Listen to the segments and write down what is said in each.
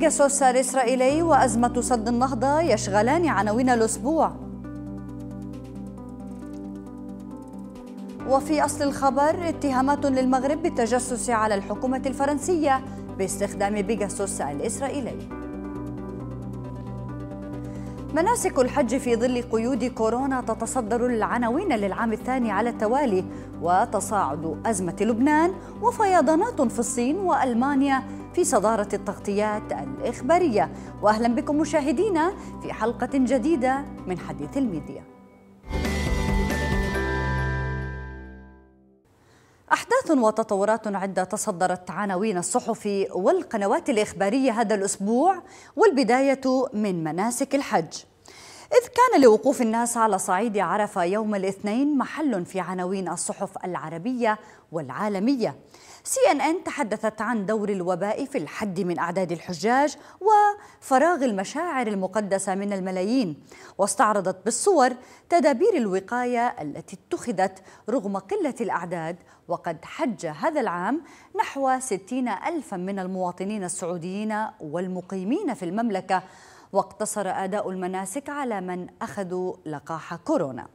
بيجاسوس الإسرائيلي وأزمة سد النهضة يشغلان عناوين الأسبوع وفي أصل الخبر اتهامات للمغرب بالتجسس على الحكومة الفرنسية باستخدام بيجاسوس الإسرائيلي مناسك الحج في ظل قيود كورونا تتصدر العناوين للعام الثاني على التوالي وتصاعد أزمة لبنان وفيضانات في الصين وألمانيا في صدارة التغطيات الإخبارية وأهلا بكم مشاهدينا في حلقة جديدة من حديث الميديا أحداث وتطورات عدة تصدرت عناوين الصحف والقنوات الإخبارية هذا الأسبوع والبداية من مناسك الحج إذ كان لوقوف الناس على صعيد عرفة يوم الاثنين محل في عناوين الصحف العربية والعالمية سي ان ان تحدثت عن دور الوباء في الحد من أعداد الحجاج وفراغ المشاعر المقدسة من الملايين واستعرضت بالصور تدابير الوقاية التي اتخذت رغم قلة الأعداد وقد حج هذا العام نحو 60 ألفا من المواطنين السعوديين والمقيمين في المملكة واقتصر أداء المناسك على من أخذوا لقاح كورونا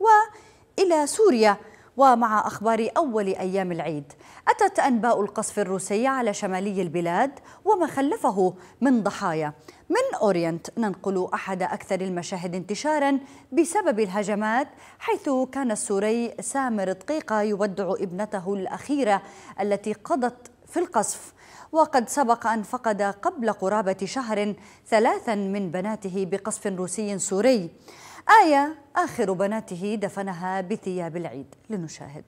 وإلى سوريا ومع أخبار أول أيام العيد أتت أنباء القصف الروسي على شمالي البلاد وما خلفه من ضحايا من أورينت ننقل أحد أكثر المشاهد انتشارا بسبب الهجمات حيث كان السوري سامر دقيقة يودع ابنته الأخيرة التي قضت في القصف وقد سبق أن فقد قبل قرابة شهر ثلاثا من بناته بقصف روسي سوري آية آخر بناته دفنها بثياب العيد لنشاهد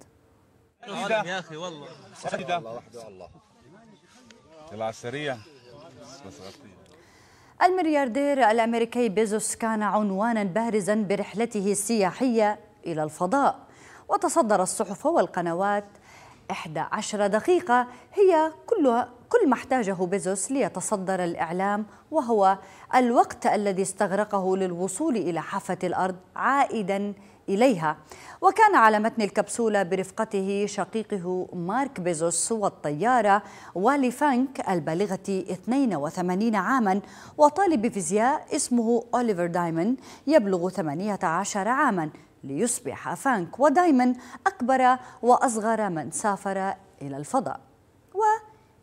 يا أخي والله سيدة وحده الله يلا على السريع الملياردير الأمريكي بيزوس كان عنوانا بارزا برحلته السياحية إلى الفضاء وتصدر الصحف والقنوات 11 دقيقة هي كلها كل ما احتاجه بيزوس ليتصدر الإعلام وهو الوقت الذي استغرقه للوصول إلى حافة الأرض عائدا إليها وكان على متن الكبسولة برفقته شقيقه مارك بيزوس والطيارة والي فانك البالغة 82 عاما وطالب فيزياء اسمه أوليفر دايموند يبلغ 18 عاما ليصبح فانك ودايمن أكبر وأصغر من سافر إلى الفضاء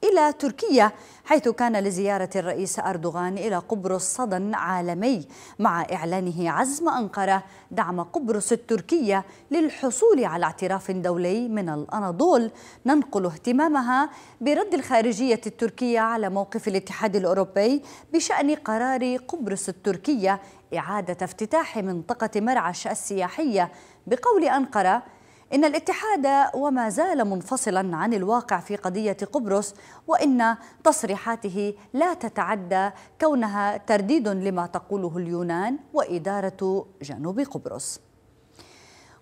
إلى تركيا حيث كان لزيارة الرئيس أردوغان إلى قبرص صدى عالمي مع إعلانه عزم أنقرة دعم قبرص التركية للحصول على اعتراف دولي من الأناضول ننقل اهتمامها برد الخارجية التركية على موقف الاتحاد الأوروبي بشأن قرار قبرص التركية إعادة افتتاح منطقة مرعش السياحية بقول أنقرة إن الاتحاد وما زال منفصلا عن الواقع في قضية قبرص وإن تصريحاته لا تتعدى كونها ترديد لما تقوله اليونان وإدارة جنوب قبرص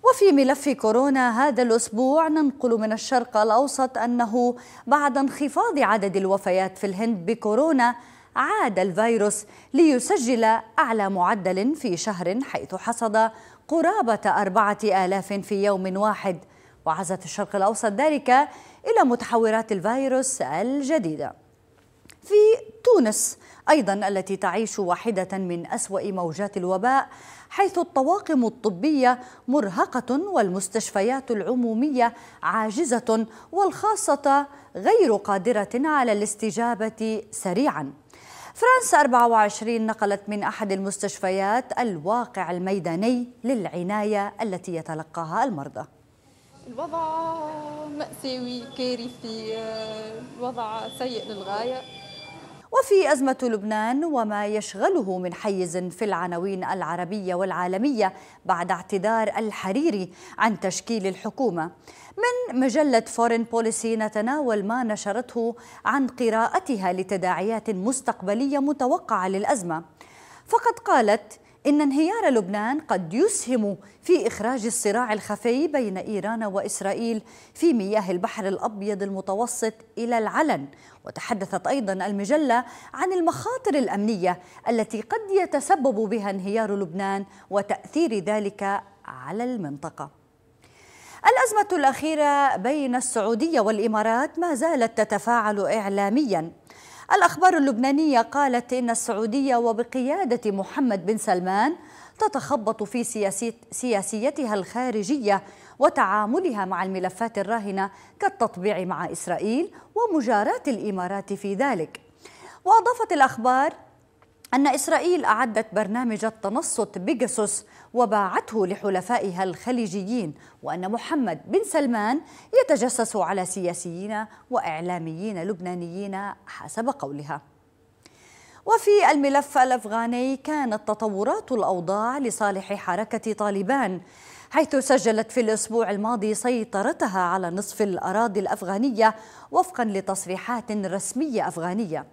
وفي ملف كورونا هذا الأسبوع ننقل من الشرق الأوسط أنه بعد انخفاض عدد الوفيات في الهند بكورونا عاد الفيروس ليسجل أعلى معدل في شهر حيث حصد قرابة أربعة آلاف في يوم واحد وعزت الشرق الأوسط ذلك إلى متحورات الفيروس الجديدة في تونس أيضا التي تعيش واحدة من أسوأ موجات الوباء حيث الطواقم الطبية مرهقة والمستشفيات العمومية عاجزة والخاصة غير قادرة على الاستجابة سريعاً فرنسا 24 نقلت من أحد المستشفيات الواقع الميداني للعناية التي يتلقاها المرضى الوضع مأساوي كارثي الوضع آه، سيء للغاية وفي أزمة لبنان وما يشغله من حيز في العناوين العربية والعالمية بعد اعتذار الحريري عن تشكيل الحكومة من مجلة فورين بوليسي نتناول ما نشرته عن قراءتها لتداعيات مستقبلية متوقعة للأزمة فقد قالت إن انهيار لبنان قد يسهم في إخراج الصراع الخفي بين إيران وإسرائيل في مياه البحر الأبيض المتوسط إلى العلن وتحدثت أيضا المجلة عن المخاطر الأمنية التي قد يتسبب بها انهيار لبنان وتأثير ذلك على المنطقة الأزمة الأخيرة بين السعودية والإمارات ما زالت تتفاعل إعلاميا الأخبار اللبنانية قالت إن السعودية وبقيادة محمد بن سلمان تتخبط في سياسيتها الخارجية وتعاملها مع الملفات الراهنة كالتطبيع مع إسرائيل ومجاراة الإمارات في ذلك وأضافت الأخبار أن إسرائيل أعدت برنامج التنصت بيجاسوس وباعته لحلفائها الخليجيين وأن محمد بن سلمان يتجسس على سياسيين وإعلاميين لبنانيين حسب قولها وفي الملف الأفغاني كانت تطورات الأوضاع لصالح حركة طالبان حيث سجلت في الأسبوع الماضي سيطرتها على نصف الأراضي الأفغانية وفقا لتصريحات رسمية أفغانية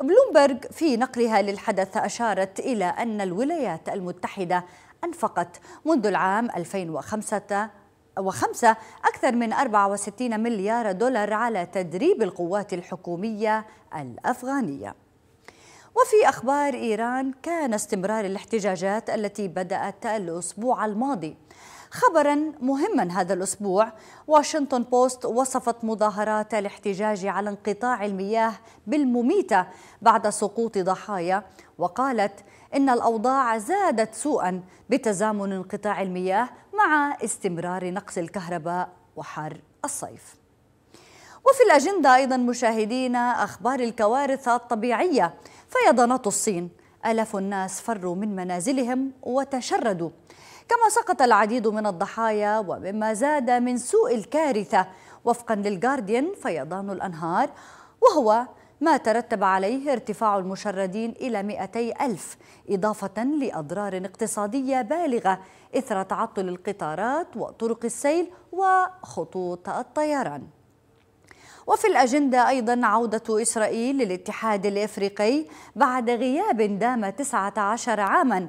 بلومبرغ في نقلها للحدث أشارت إلى أن الولايات المتحدة أنفقت منذ العام 2005 وخمسة أكثر من 64 مليار دولار على تدريب القوات الحكومية الأفغانية وفي أخبار إيران كان استمرار الاحتجاجات التي بدأت الأسبوع الماضي خبرا مهما هذا الأسبوع واشنطن بوست وصفت مظاهرات الاحتجاج على انقطاع المياه بالمميتة بعد سقوط ضحايا وقالت إن الأوضاع زادت سوءا بتزامن انقطاع المياه مع استمرار نقص الكهرباء وحر الصيف وفي الأجندة أيضا مشاهدينا أخبار الكوارث الطبيعية فيضانات الصين آلاف الناس فروا من منازلهم وتشردوا كما سقط العديد من الضحايا ومما زاد من سوء الكارثة وفقا للجارديان فيضان الأنهار وهو ما ترتب عليه ارتفاع المشردين إلى 200 ألف إضافة لأضرار اقتصادية بالغة إثر تعطل القطارات وطرق السيل وخطوط الطيران وفي الأجندة أيضا عودة إسرائيل للاتحاد الإفريقي بعد غياب دام 19 عاماً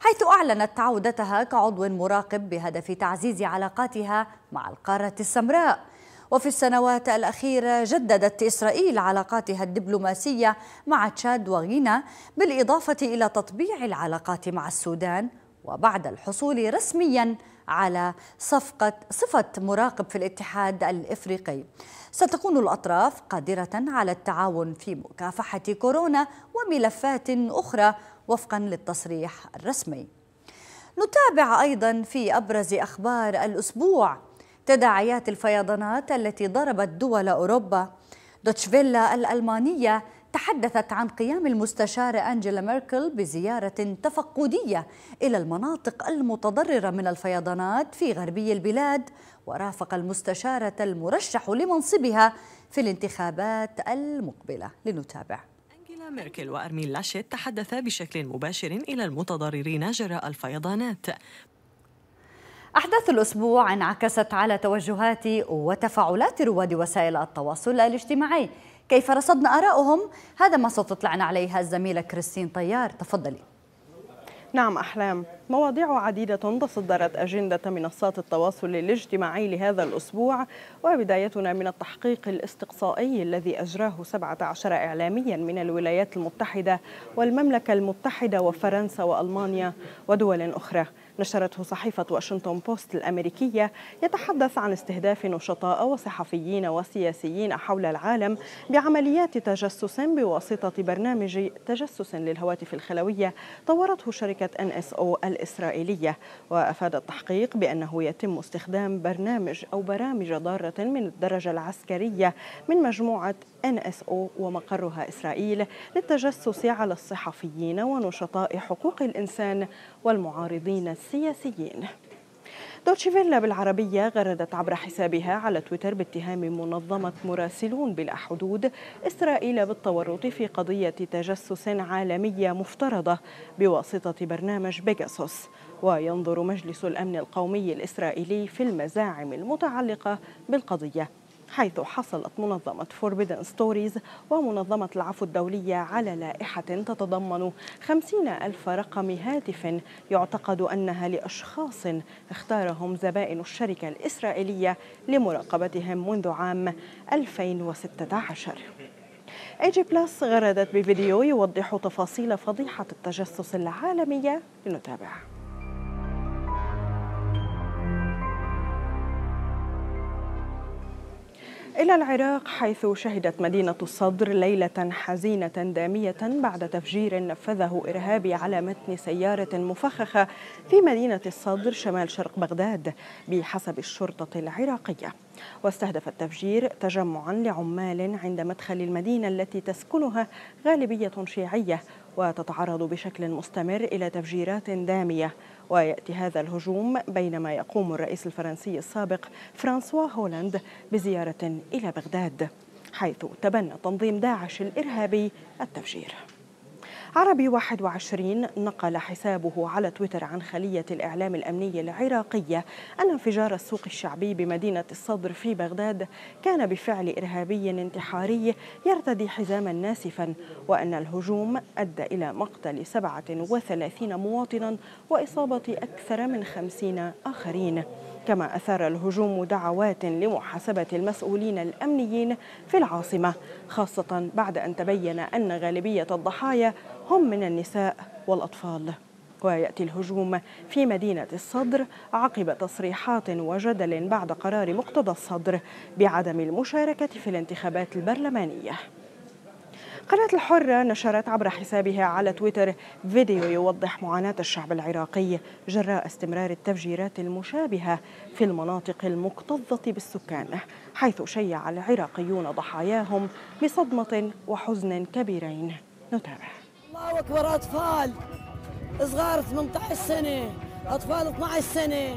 حيث أعلنت عودتها كعضو مراقب بهدف تعزيز علاقاتها مع القارة السمراء وفي السنوات الأخيرة جددت إسرائيل علاقاتها الدبلوماسية مع تشاد وغينا بالإضافة إلى تطبيع العلاقات مع السودان وبعد الحصول رسميا على صفقة صفة مراقب في الاتحاد الإفريقي ستكون الأطراف قادرة على التعاون في مكافحة كورونا وملفات أخرى وفقا للتصريح الرسمي نتابع أيضا في أبرز أخبار الأسبوع تداعيات الفيضانات التي ضربت دول أوروبا دوتشفيلا الألمانية تحدثت عن قيام المستشارة أنجيلا ميركل بزيارة تفقدية إلى المناطق المتضررة من الفيضانات في غربي البلاد ورافق المستشارة المرشح لمنصبها في الانتخابات المقبلة لنتابع ميركل وأرمين لاشيت تحدثا بشكل مباشر إلى المتضررين جراء الفيضانات أحداث الأسبوع انعكست على توجهات وتفاعلات رواد وسائل التواصل الاجتماعي كيف رصدنا آراءهم؟ هذا ما ستطلعنا عليها الزميلة كريستين طيار تفضلي نعم أحلام مواضيع عديدة تصدرت أجندة منصات التواصل الاجتماعي لهذا الأسبوع وبدايتنا من التحقيق الاستقصائي الذي أجراه 17 إعلاميا من الولايات المتحدة والمملكة المتحدة وفرنسا وألمانيا ودول أخرى نشرته صحيفة واشنطن بوست الأمريكية يتحدث عن استهداف نشطاء وصحفيين وسياسيين حول العالم بعمليات تجسس بواسطة برنامج تجسس للهواتف الخلوية طورته شركة NSO الإسرائيلية وأفاد التحقيق بأنه يتم استخدام برنامج أو برامج ضارة من الدرجة العسكرية من مجموعة NSO ومقرها إسرائيل للتجسس على الصحفيين ونشطاء حقوق الإنسان والمعارضين السياسيين دوتشيفيلا بالعربية غردت عبر حسابها على تويتر باتهام منظمة مراسلون بلا حدود إسرائيل بالتورط في قضية تجسس عالمية مفترضة بواسطة برنامج بيجاسوس وينظر مجلس الأمن القومي الإسرائيلي في المزاعم المتعلقة بالقضية حيث حصلت منظمة فوربيدن ستوريز ومنظمة العفو الدولية على لائحة تتضمن خمسين ألف رقم هاتف يعتقد أنها لأشخاص اختارهم زبائن الشركة الإسرائيلية لمراقبتهم منذ عام 2016 اي جي بلس غردت بفيديو يوضح تفاصيل فضيحة التجسس العالمية لنتابعها إلى العراق حيث شهدت مدينة الصدر ليلة حزينة دامية بعد تفجير نفذه إرهابي على متن سيارة مفخخة في مدينة الصدر شمال شرق بغداد بحسب الشرطة العراقية واستهدف التفجير تجمعا لعمال عند مدخل المدينة التي تسكنها غالبية شيعية وتتعرض بشكل مستمر إلى تفجيرات دامية ويأتي هذا الهجوم بينما يقوم الرئيس الفرنسي السابق فرانسوا هولاند بزيارة إلى بغداد حيث تبنى تنظيم داعش الإرهابي التفجير عربي 21 نقل حسابه على تويتر عن خلية الإعلام الأمني العراقية أن انفجار السوق الشعبي بمدينة الصدر في بغداد كان بفعل إرهابي انتحاري يرتدي حزاما ناسفا وأن الهجوم أدى إلى مقتل 37 مواطنا وإصابة أكثر من 50 آخرين كما أثار الهجوم دعوات لمحاسبة المسؤولين الأمنيين في العاصمة خاصة بعد أن تبين أن غالبية الضحايا هم من النساء والأطفال ويأتي الهجوم في مدينة الصدر عقب تصريحات وجدل بعد قرار مقتضى الصدر بعدم المشاركة في الانتخابات البرلمانية قناة الحرة نشرت عبر حسابها على تويتر فيديو يوضح معاناة الشعب العراقي جراء استمرار التفجيرات المشابهة في المناطق المكتظة بالسكان حيث شيع العراقيون ضحاياهم بصدمة وحزن كبيرين نتابع الله اكبر اطفال صغار 18 سنه اطفال 12 سنه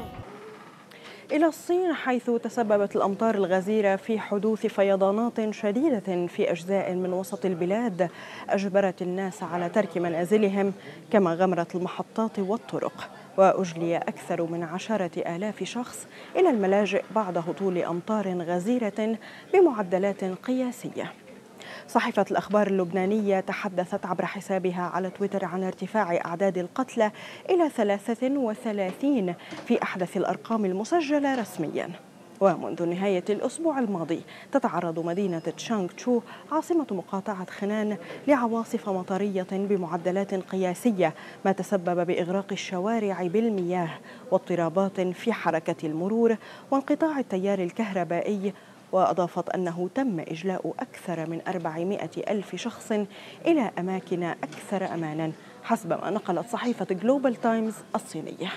إلى الصين حيث تسببت الأمطار الغزيرة في حدوث فيضانات شديدة في أجزاء من وسط البلاد أجبرت الناس على ترك منازلهم كما غمرت المحطات والطرق وأجلي أكثر من عشرة آلاف شخص إلى الملاجئ بعد هطول أمطار غزيرة بمعدلات قياسية صحيفة الأخبار اللبنانية تحدثت عبر حسابها على تويتر عن ارتفاع أعداد القتلى إلى 33 في أحدث الأرقام المسجلة رسمياً ومنذ نهاية الأسبوع الماضي تتعرض مدينة تشانغ تشو عاصمة مقاطعة خنان لعواصف مطرية بمعدلات قياسية ما تسبب بإغراق الشوارع بالمياه واضطرابات في حركة المرور وانقطاع التيار الكهربائي وأضافت أنه تم إجلاء أكثر من 400 ألف شخص إلى أماكن أكثر أمانا حسب ما نقلت صحيفة جلوبال تايمز الصينية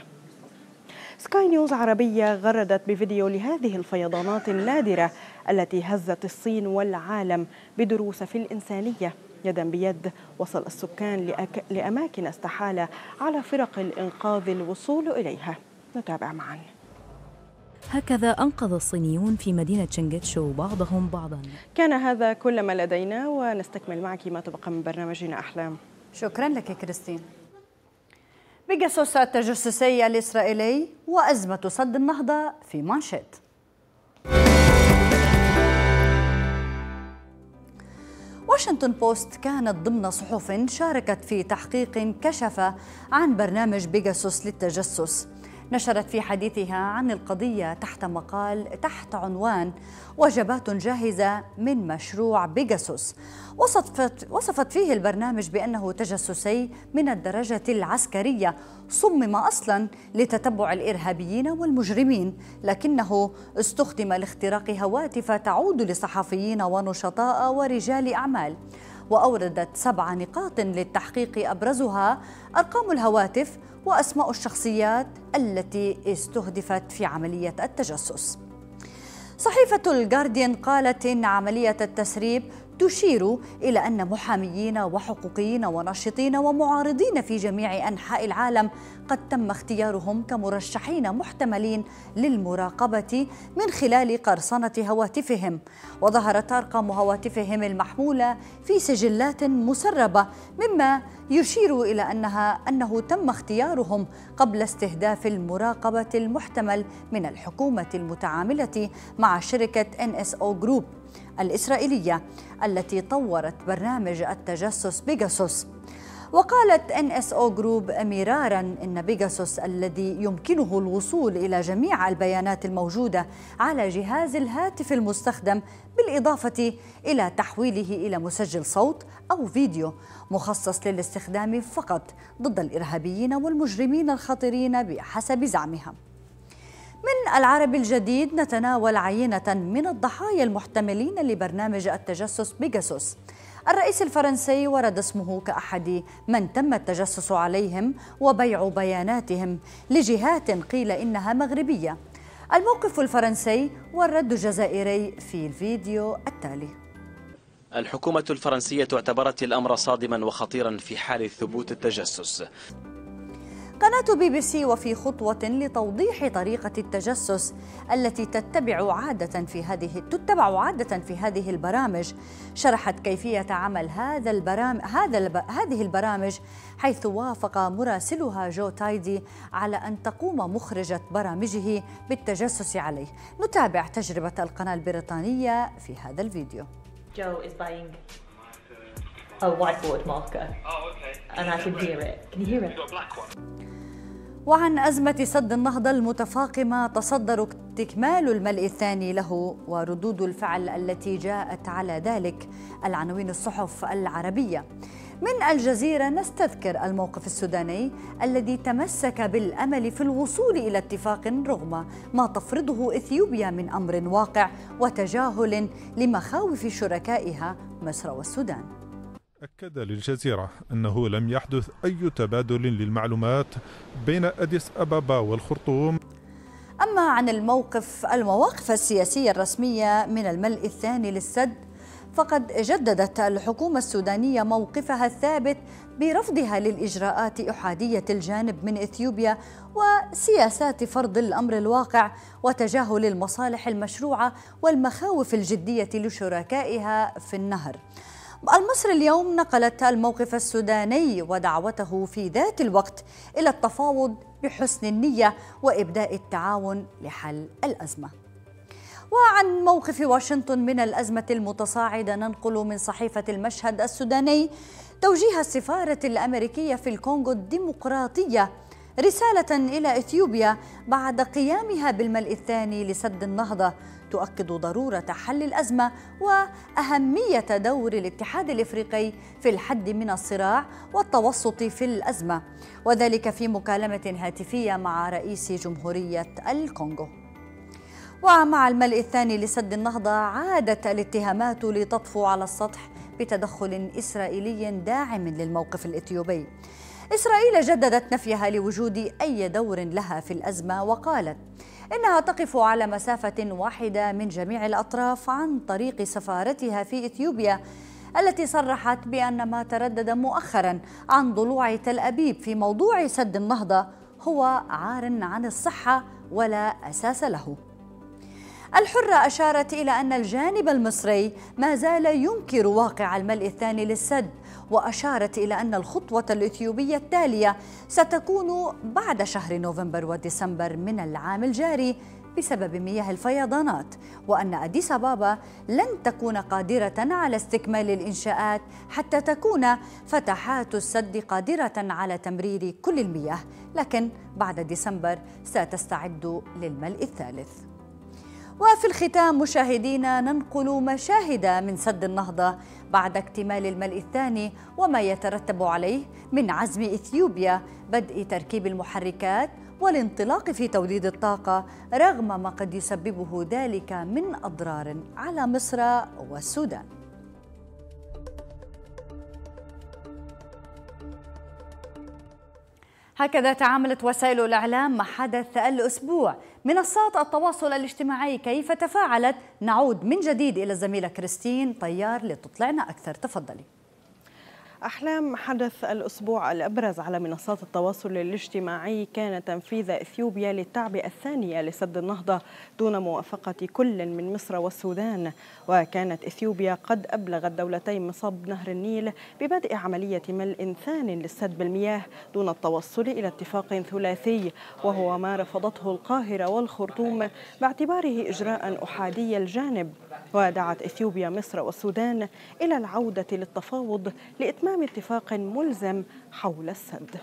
سكاي نيوز عربية غردت بفيديو لهذه الفيضانات النادرة التي هزت الصين والعالم بدروس في الإنسانية يدا بيد وصل السكان لأك... لأماكن استحال على فرق الإنقاذ الوصول إليها نتابع معاً هكذا أنقذ الصينيون في مدينة شنغتشو بعضهم بعضا كان هذا كل ما لدينا ونستكمل معك ما تبقى من برنامجنا أحلام شكرا لك كريستين بجاسوس التجسسية الإسرائيلي وأزمة صد النهضة في مانشيت واشنطن بوست كانت ضمن صحف شاركت في تحقيق كشف عن برنامج بيجاسوس للتجسس نشرت في حديثها عن القضية تحت مقال تحت عنوان وجبات جاهزة من مشروع بيجاسوس وصفت, وصفت فيه البرنامج بأنه تجسسي من الدرجة العسكرية صمم أصلا لتتبع الإرهابيين والمجرمين لكنه استخدم لاختراق هواتف تعود لصحفيين ونشطاء ورجال أعمال وأوردت سبع نقاط للتحقيق أبرزها أرقام الهواتف وأسماء الشخصيات التي استهدفت في عملية التجسس صحيفة الجارديان قالت إن عملية التسريب تشير إلى أن محاميين وحقوقيين وناشطين ومعارضين في جميع أنحاء العالم قد تم اختيارهم كمرشحين محتملين للمراقبة من خلال قرصنة هواتفهم وظهرت أرقام هواتفهم المحمولة في سجلات مسربة مما يشير إلى أنها أنه تم اختيارهم قبل استهداف المراقبة المحتمل من الحكومة المتعاملة مع شركة NSO Group الإسرائيلية التي طورت برنامج التجسس بيجاسوس وقالت ان اس او جروب مرارا ان بيجاسوس الذي يمكنه الوصول الى جميع البيانات الموجوده على جهاز الهاتف المستخدم بالاضافه الى تحويله الى مسجل صوت او فيديو مخصص للاستخدام فقط ضد الارهابيين والمجرمين الخطيرين بحسب زعمها من العرب الجديد نتناول عينة من الضحايا المحتملين لبرنامج التجسس بيجاسوس الرئيس الفرنسي ورد اسمه كأحد من تم التجسس عليهم وبيع بياناتهم لجهات قيل إنها مغربية الموقف الفرنسي والرد الجزائري في الفيديو التالي الحكومة الفرنسية اعتبرت الأمر صادما وخطيرا في حال ثبوت التجسس قناة بي بي سي وفي خطوة لتوضيح طريقة التجسس التي تتبع عادة في هذه تتبع عادة في هذه البرامج شرحت كيفية عمل هذا البرامج هذا الب... هذه البرامج حيث وافق مراسلها جو تايدي على أن تقوم مخرجة برامجه بالتجسس عليه نتابع تجربة القناة البريطانية في هذا الفيديو Joe is buying a whiteboard marker. Oh, okay. And I can hear it. Can you hear it? وعن أزمة سد النهضة المتفاقمة تصدر اكتمال الملء الثاني له وردود الفعل التي جاءت على ذلك العناوين الصحف العربية من الجزيرة نستذكر الموقف السوداني الذي تمسك بالأمل في الوصول إلى اتفاق رغم ما تفرضه إثيوبيا من أمر واقع وتجاهل لمخاوف شركائها مصر والسودان أكد للجزيرة أنه لم يحدث أي تبادل للمعلومات بين أديس أبابا والخرطوم أما عن الموقف المواقف السياسية الرسمية من الملء الثاني للسد فقد جددت الحكومة السودانية موقفها الثابت برفضها للإجراءات أحادية الجانب من إثيوبيا وسياسات فرض الأمر الواقع وتجاهل المصالح المشروعة والمخاوف الجدية لشركائها في النهر المصري اليوم نقلت الموقف السوداني ودعوته في ذات الوقت إلى التفاوض بحسن النية وإبداء التعاون لحل الأزمة وعن موقف واشنطن من الأزمة المتصاعدة ننقل من صحيفة المشهد السوداني توجيه السفارة الأمريكية في الكونغو الديمقراطية رسالة إلى إثيوبيا بعد قيامها بالملء الثاني لسد النهضة تؤكد ضروره حل الازمه واهميه دور الاتحاد الافريقي في الحد من الصراع والتوسط في الازمه وذلك في مكالمه هاتفيه مع رئيس جمهوريه الكونغو ومع الملء الثاني لسد النهضه عادت الاتهامات لتطفو على السطح بتدخل اسرائيلي داعم للموقف الاثيوبي إسرائيل جددت نفيها لوجود أي دور لها في الأزمة وقالت إنها تقف على مسافة واحدة من جميع الأطراف عن طريق سفارتها في إثيوبيا التي صرحت بأن ما تردد مؤخرا عن ضلوع تل أبيب في موضوع سد النهضة هو عار عن الصحة ولا أساس له الحرة أشارت إلى أن الجانب المصري ما زال ينكر واقع الملء الثاني للسد وأشارت إلى أن الخطوة الإثيوبية التالية ستكون بعد شهر نوفمبر وديسمبر من العام الجاري بسبب مياه الفيضانات وأن أديس أبابا لن تكون قادرة على استكمال الإنشاءات حتى تكون فتحات السد قادرة على تمرير كل المياه لكن بعد ديسمبر ستستعد للملء الثالث وفي الختام مشاهدينا ننقل مشاهد من سد النهضة بعد اكتمال الملء الثاني وما يترتب عليه من عزم إثيوبيا بدء تركيب المحركات والانطلاق في توليد الطاقة رغم ما قد يسببه ذلك من أضرار على مصر والسودان هكذا تعاملت وسائل الإعلام مع حدث الأسبوع منصات التواصل الاجتماعي كيف تفاعلت نعود من جديد إلى الزميلة كريستين طيار لتطلعنا أكثر تفضلي أحلام حدث الأسبوع الأبرز على منصات التواصل الاجتماعي كان تنفيذ إثيوبيا للتعبئة الثانية لسد النهضة دون موافقة كل من مصر والسودان وكانت إثيوبيا قد أبلغت دولتي مصب نهر النيل ببدء عملية ملء ثان للسد بالمياه دون التوصل إلى اتفاق ثلاثي وهو ما رفضته القاهرة والخرطوم باعتباره إجراء أحادي الجانب ودعت إثيوبيا مصر والسودان إلى العودة للتفاوض لإتمام وتمام اتفاق ملزم حول السد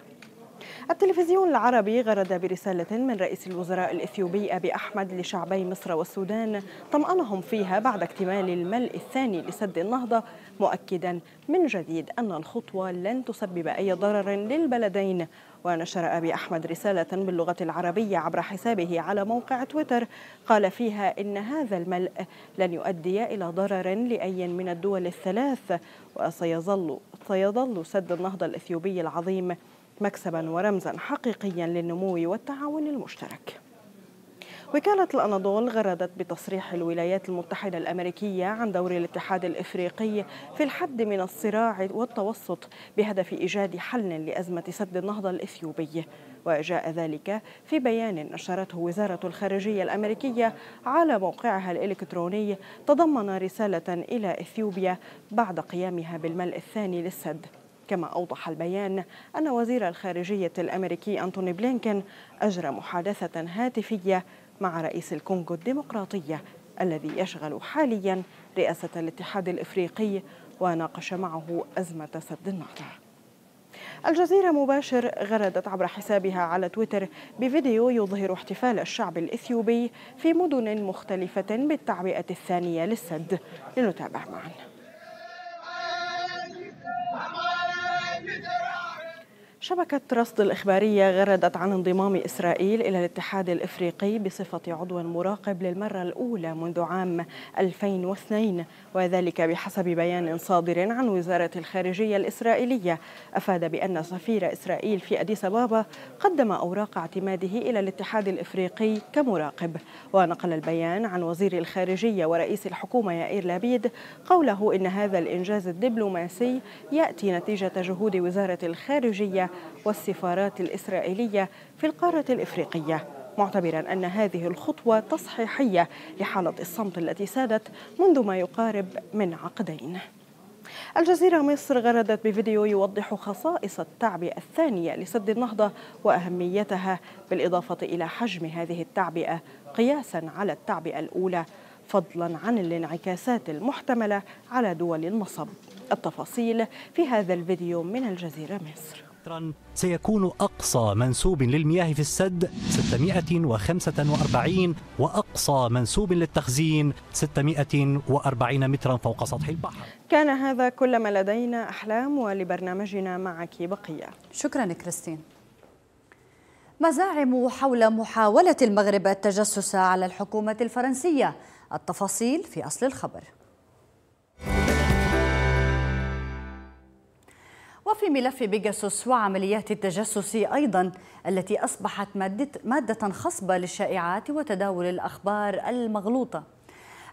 التلفزيون العربي غرد برسالة من رئيس الوزراء الإثيوبي أبي أحمد لشعبي مصر والسودان طمأنهم فيها بعد اكتمال الملء الثاني لسد النهضة مؤكدا من جديد أن الخطوة لن تسبب أي ضرر للبلدين ونشر أبي أحمد رسالة باللغة العربية عبر حسابه على موقع تويتر قال فيها إن هذا الملء لن يؤدي إلى ضرر لأي من الدول الثلاث وسيظل سيظل سد النهضة الإثيوبي العظيم مكسبا ورمزا حقيقيا للنمو والتعاون المشترك وكالة الأناضول غردت بتصريح الولايات المتحدة الأمريكية عن دور الاتحاد الإفريقي في الحد من الصراع والتوسط بهدف إيجاد حل لأزمة سد النهضة الإثيوبي وجاء ذلك في بيان نشرته وزارة الخارجية الأمريكية على موقعها الإلكتروني تضمن رسالة إلى إثيوبيا بعد قيامها بالملء الثاني للسد كما أوضح البيان أن وزير الخارجية الأمريكي أنتوني بلينكن أجرى محادثة هاتفية مع رئيس الكونغو الديمقراطية الذي يشغل حاليا رئاسة الاتحاد الإفريقي وناقش معه أزمة سد النهضة الجزيرة مباشر غردت عبر حسابها على تويتر بفيديو يظهر احتفال الشعب الإثيوبي في مدن مختلفة بالتعبئة الثانية للسد لنتابع معاً شبكة رصد الإخبارية غردت عن انضمام إسرائيل إلى الاتحاد الإفريقي بصفة عضو مراقب للمرة الأولى منذ عام 2002 وذلك بحسب بيان صادر عن وزارة الخارجية الإسرائيلية أفاد بأن سفير إسرائيل في أديس أبابا قدم أوراق اعتماده إلى الاتحاد الإفريقي كمراقب ونقل البيان عن وزير الخارجية ورئيس الحكومة يائير لابيد قوله إن هذا الإنجاز الدبلوماسي يأتي نتيجة جهود وزارة الخارجية والسفارات الإسرائيلية في القارة الإفريقية معتبرا أن هذه الخطوة تصحيحية لحالة الصمت التي سادت منذ ما يقارب من عقدين الجزيرة مصر غردت بفيديو يوضح خصائص التعبئة الثانية لسد النهضة وأهميتها بالإضافة إلى حجم هذه التعبئة قياسا على التعبئة الأولى فضلا عن الانعكاسات المحتملة على دول النصب التفاصيل في هذا الفيديو من الجزيرة مصر مترا سيكون أقصى منسوب للمياه في السد 645 وأقصى منسوب للتخزين 640 مترا فوق سطح البحر كان هذا كل ما لدينا أحلام ولبرنامجنا معك بقية شكرا كريستين مزاعم حول محاولة المغرب التجسس على الحكومة الفرنسية التفاصيل في أصل الخبر وفي ملف بيجاسوس وعمليات التجسس أيضا التي أصبحت مادة, مادة خصبة للشائعات وتداول الأخبار المغلوطة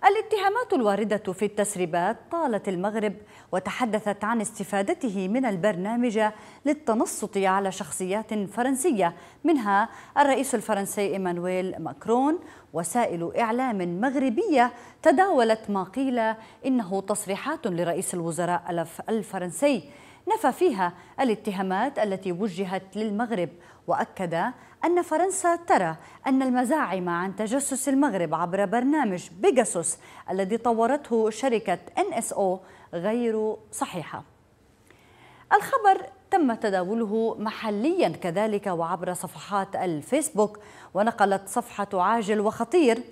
الاتهامات الواردة في التسريبات طالت المغرب وتحدثت عن استفادته من البرنامج للتنصت على شخصيات فرنسية منها الرئيس الفرنسي إيمانويل ماكرون وسائل إعلام مغربية تداولت ما قيل إنه تصريحات لرئيس الوزراء الفرنسي نفى فيها الاتهامات التي وجهت للمغرب واكد ان فرنسا ترى ان المزاعم عن تجسس المغرب عبر برنامج بيجاسوس الذي طورته شركه ان اس او غير صحيحه. الخبر تم تداوله محليا كذلك وعبر صفحات الفيسبوك ونقلت صفحه عاجل وخطير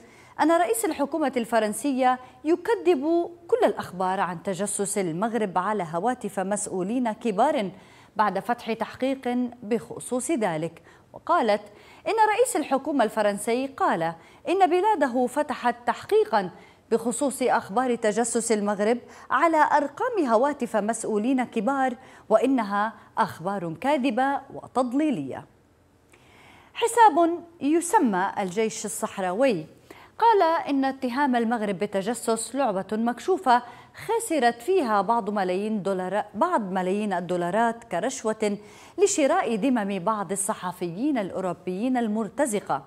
أن رئيس الحكومة الفرنسية يكذب كل الأخبار عن تجسس المغرب على هواتف مسؤولين كبار بعد فتح تحقيق بخصوص ذلك وقالت إن رئيس الحكومة الفرنسي قال إن بلاده فتحت تحقيقا بخصوص أخبار تجسس المغرب على أرقام هواتف مسؤولين كبار وإنها أخبار كاذبة وتضليلية حساب يسمى الجيش الصحراوي قال إن اتهام المغرب بالتجسس لعبة مكشوفة خسرت فيها بعض ملايين دولار بعض ملايين الدولارات كرشوة لشراء دمم بعض الصحفيين الأوروبيين المرتزقة.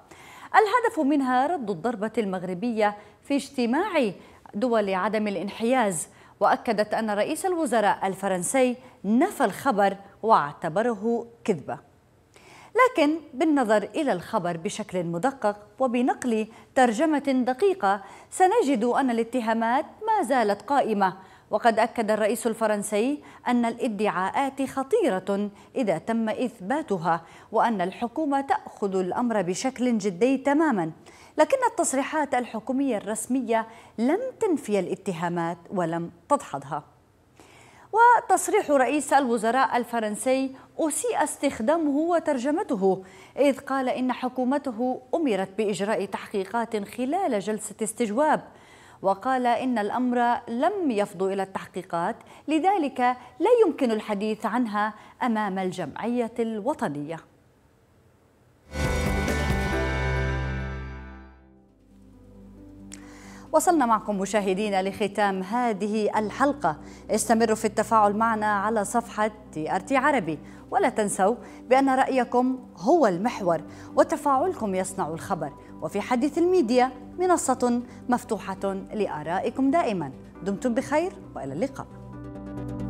الهدف منها رد الضربة المغربية في اجتماع دول عدم الانحياز وأكدت أن رئيس الوزراء الفرنسي نفى الخبر واعتبره كذبة لكن بالنظر إلى الخبر بشكل مدقق وبنقل ترجمة دقيقة سنجد أن الاتهامات ما زالت قائمة وقد أكد الرئيس الفرنسي أن الادعاءات خطيرة إذا تم إثباتها وأن الحكومة تأخذ الأمر بشكل جدي تماما لكن التصريحات الحكومية الرسمية لم تنفي الاتهامات ولم تدحضها وتصريح رئيس الوزراء الفرنسي أسيء استخدامه وترجمته إذ قال إن حكومته أمرت بإجراء تحقيقات خلال جلسة استجواب وقال إن الأمر لم يفض إلى التحقيقات لذلك لا يمكن الحديث عنها أمام الجمعية الوطنية وصلنا معكم مشاهدينا لختام هذه الحلقة استمروا في التفاعل معنا على صفحة تي ار تي عربي ولا تنسوا بأن رأيكم هو المحور وتفاعلكم يصنع الخبر وفي حديث الميديا منصة مفتوحة لآرائكم دائما دمتم بخير وإلى اللقاء